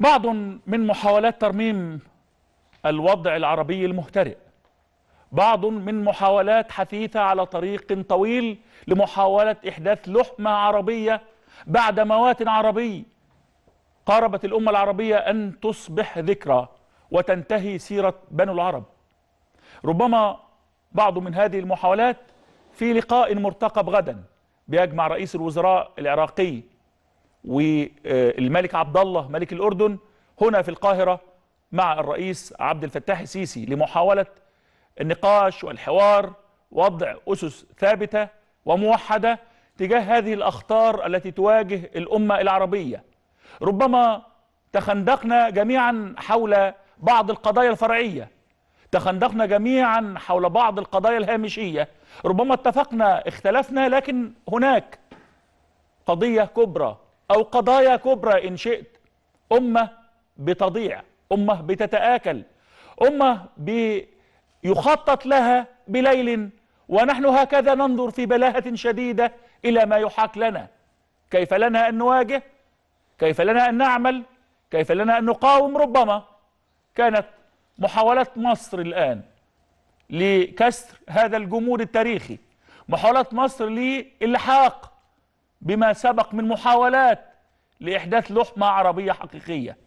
بعض من محاولات ترميم الوضع العربي المهترئ بعض من محاولات حثيثة على طريق طويل لمحاولة إحداث لحمة عربية بعد موات عربي قاربت الأمة العربية أن تصبح ذكرى وتنتهي سيرة بنو العرب ربما بعض من هذه المحاولات في لقاء مرتقب غدا بيجمع رئيس الوزراء العراقي والملك عبد الله ملك الأردن هنا في القاهرة مع الرئيس عبد الفتاح السيسي لمحاولة النقاش والحوار وضع أسس ثابتة وموحدة تجاه هذه الأخطار التي تواجه الأمة العربية ربما تخندقنا جميعا حول بعض القضايا الفرعية تخندقنا جميعا حول بعض القضايا الهامشية ربما اتفقنا اختلفنا لكن هناك قضية كبرى أو قضايا كبرى إن شئت أمة بتضيع أمة بتتآكل أمة يخطط لها بليل ونحن هكذا ننظر في بلاهة شديدة إلى ما يحاك لنا كيف لنا أن نواجه كيف لنا أن نعمل كيف لنا أن نقاوم ربما كانت محاولات مصر الآن لكسر هذا الجمود التاريخي محاولات مصر للحاق بما سبق من محاولات لإحداث لحمة عربية حقيقية